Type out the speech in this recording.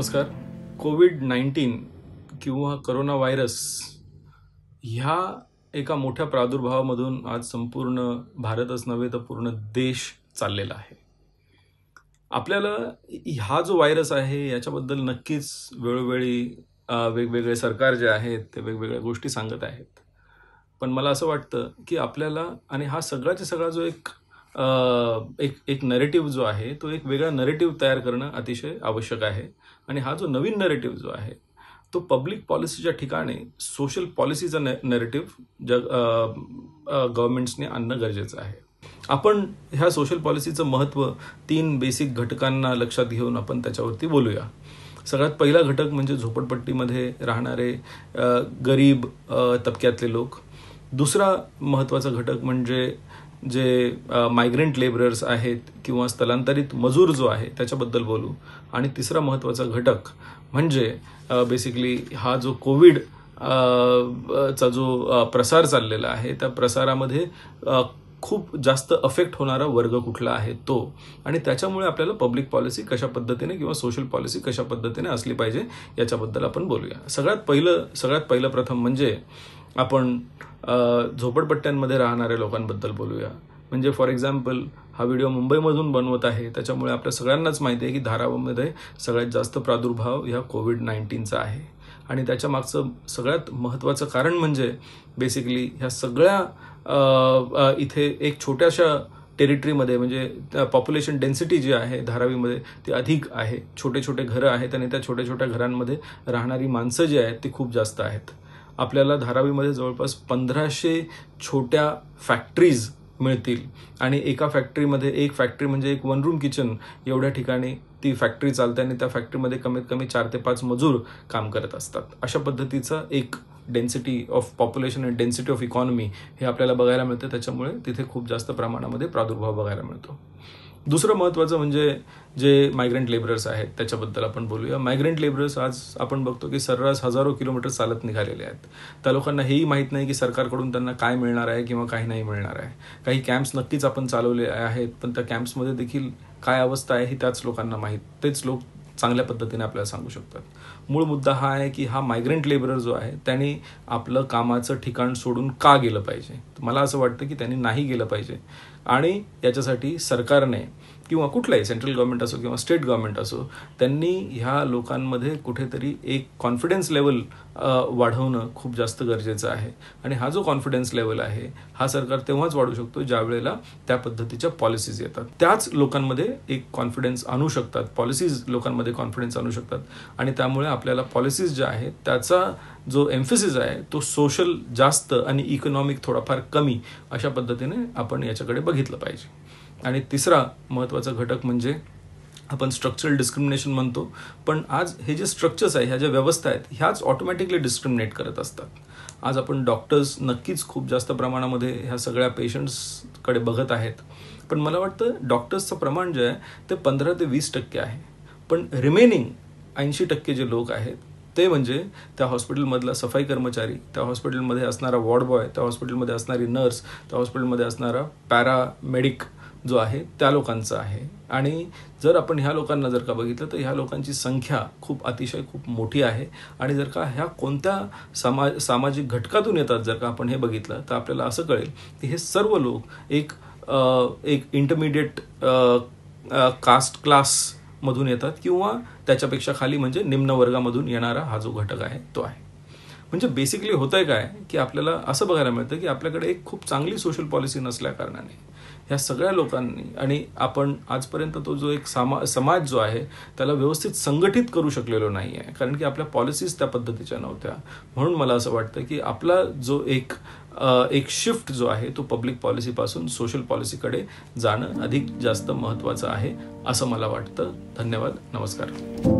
नमस्कार Covid nineteen किंवा corona virus ह्या एका मोठ्या प्रादुर्भावामधून आज संपूर्ण भारतच नव्हे तर पूर्ण देश चाललेला आहे आपल्याला हा जो व्हायरस आहे याच्याबद्दल नक्कीच वेळोवेळी वेगवेगळे सरकार जे आहेत ते वेगवेगळ्या गोष्टी सांगत आहेत पण मला असं वाटतं की आपल्याला आणि हा सगळ्याचा सगळा जो एक एक एक नरेटिव्ह जो आहे तो एक वेगळा नरेटिव्ह तयार करणं अतिशय आवश्यक आहे आणि हा जो नवीन नरेटिव्ह जो आहे तो पब्लिक पॉलिसीच्या ठिकाणी सोशल पॉलिसीचा न नरेटिव्ह जग गव्हर्मेंट्सने आणणं गरजेचं आहे आपण ह्या सोशल पॉलिसीचं महत्त्व तीन बेसिक घटकांना लक्षात घेऊन आपण त्याच्यावरती बोलूया सगळ्यात पहिला घटक म्हणजे झोपडपट्टीमध्ये राहणारे गरीब तबक्यातले लोक दुसरा महत्त्वाचा घटक म्हणजे जे मायग्रेंट लेबरर्स आहेत किंवा स्थलांतरित मजूर जो आहे त्याच्याबद्दल बोलू आणि तिसरा महत्त्वाचा घटक म्हणजे बेसिकली हा जो कोविड चा जो प्रसार चाललेला आहे त्या प्रसारामध्ये खूप जास्त अफेक्ट होणारा वर्ग कुठला आहे तो आणि त्याच्यामुळे आपल्याला पब्लिक पॉलिसी कशा पद्धतीने किंवा सोशल पॉलिसी कशा पद्धतीने असली पाहिजे याच्याबद्दल आपण बोलूया सगळ्यात पहिलं सगळ्यात पहिलं प्रथम म्हणजे आपण झोपडपट्ट्यांमध्ये राहणाऱ्या लोकांबद्दल बोलूया म्हणजे फॉर एक्झाम्पल हा व्हिडिओ मुंबईमधून बनवत आहे त्याच्यामुळे आपल्या सगळ्यांनाच माहिती आहे की धारावामध्ये सगळ्यात जास्त प्रादुर्भाव ह्या कोविड नाईन्टीनचा आहे आणि त्याच्या मागचं सगळ्यात महत्त्वाचं कारण म्हणजे बेसिकली ह्या सगळ्या इथे एक छोट्याशा टेरिटरीमध्ये म्हणजे पॉप्युलेशन डेन्सिटी जी आहे धारावीमध्ये ती अधिक आहे छोटे छोटे घरं आहेत आणि त्या छोट्या छोट्या घरांमध्ये राहणारी माणसं जी आहेत ती खूप जास्त आहेत आपल्याला धारावीमध्ये जवळपास पंधराशे छोट्या फॅक्टरीज मिळतील आणि एका फॅक्टरीमध्ये एक फॅक्टरी म्हणजे एक वन रूम किचन एवढ्या ठिकाणी ती फॅक्टरी चालते आणि त्या फॅक्टरीमध्ये कमीत कमी चार ते पाच मजूर काम करत असतात अशा पद्धतीचं एक density of population and density of economy हे आपल्याला बघायला मिळतं त्याच्यामुळे तिथे खूप जास्त प्रमाणामध्ये प्रादुर्भाव बघायला मिळतो दुसरं महत्त्वाचं म्हणजे जे मायग्रंट लेबरर्स आहेत त्याच्याबद्दल आपण बोलूया मायग्रंट लेबरर्स आज आपण बघतो की सर्रास हजारो किलोमीटर चालत निघालेले आहेत त्या लोकांना हेही माहीत नाही की सरकारकडून त्यांना काय मिळणार आहे किंवा काही नाही मिळणार आहे काही कॅम्प्स नक्कीच आपण चालवले आहेत पण त्या कॅम्प्समध्ये देखील काय अवस्था आहे ही त्याच लोकांना माहीत तेच लोक चांगल्या पद्धतीने आपल्याला सांगू शकतात मूळ मुद्दा हा आहे की हा मायग्रंट लेबरर जो आहे त्याने आपलं कामाचं ठिकाण सोडून का गेलं पाहिजे मला असं वाटतं की त्यांनी नाही गेलं पाहिजे आणि याच्यासाठी सरकारने किंवा कुठलाही सेंट्रल गव्हर्मेंट असो किंवा स्टेट गव्हर्मेंट असो त्यांनी ह्या लोकांमध्ये कुठेतरी एक कॉन्फिडन्स लेवल वाढवणं खूप जास्त गरजेचं आहे आणि हा जो कॉन्फिडन्स लेवल आहे हा सरकार तेव्हाच वाढू शकतो ज्या वेळेला त्या पद्धतीच्या पॉलिसीज येतात त्याच लोकांमध्ये एक कॉन्फिडन्स आणू शकतात पॉलिसीज लोकांमध्ये कॉन्फिडन्स आणू शकतात आणि त्यामुळे आपल्याला पॉलिसीज ज्या आहेत त्याचा जो एम्फसिस आहे तो सोशल जास्त आणि इकॉनॉमिक थोडाफार कमी अशा पद्धतीने आपण याच्याकडे बघितलं पाहिजे आणि तिसरा महत्त्वाचा घटक म्हणजे आपण स्ट्रक्चरल डिस्क्रिमिनेशन म्हणतो पण आज हे जे स्ट्रक्चर्स आहे ह्या ज्या व्यवस्था आहेत ह्याच ऑटोमॅटिकली डिस्क्रिमिनेट करत असतात आज आपण डॉक्टर्स नक्कीच खूप जास्त प्रमाणामध्ये ह्या सगळ्या पेशंट्सकडे बघत आहेत पण मला वाटतं डॉक्टर्सचं प्रमाण जे आहे ते पंधरा ते वीस टक्के आहे पण रिमेनिंग ऐंशी टक्के जे लोक आहेत ते म्हणजे त्या हॉस्पिटलमधला सफाई कर्मचारी त्या हॉस्पिटलमध्ये असणारा वॉर्ड बॉय त्या हॉस्पिटलमध्ये असणारी नर्स त्या हॉस्पिटलमध्ये असणारा पॅरामेडिक जो आहे त्या लोकांचा आहे आणि जर आपण ह्या लोकांना जर का बघितलं तर ह्या लोकांची संख्या खूप अतिशय खूप मोठी आहे आणि जर का ह्या कोणत्या समाज सामाजिक घटकातून येतात जर का आपण हे बघितलं तर आपल्याला असं कळेल की हे सर्व लोक एक एक इंटरमिडिएट कास्ट क्लासमधून येतात किंवा त्याच्यापेक्षा खाली म्हणजे निम्न वर्गामधून येणारा हा जो घटक आहे तो आहे म्हणजे बेसिकली होतंय काय की आपल्याला असं बघायला मिळतं की आपल्याकडे एक खूप चांगली सोशल पॉलिसी नसल्या कारणाने ह्या सगळ्या लोकांनी आणि आपण आजपर्यंत तो जो एक सामा समाज जो आहे त्याला व्यवस्थित संघटित करू शकलेलो नाही आहे कारण की आपल्या पॉलिसीज त्या पद्धतीच्या नव्हत्या म्हणून मला असं वाटतं की आपला जो एक एक शिफ्ट जो आहे तो पब्लिक पॉलिसीपासून सोशल पॉलिसीकडे जाणं अधिक जास्त महत्त्वाचं आहे असं मला वाटतं धन्यवाद नमस्कार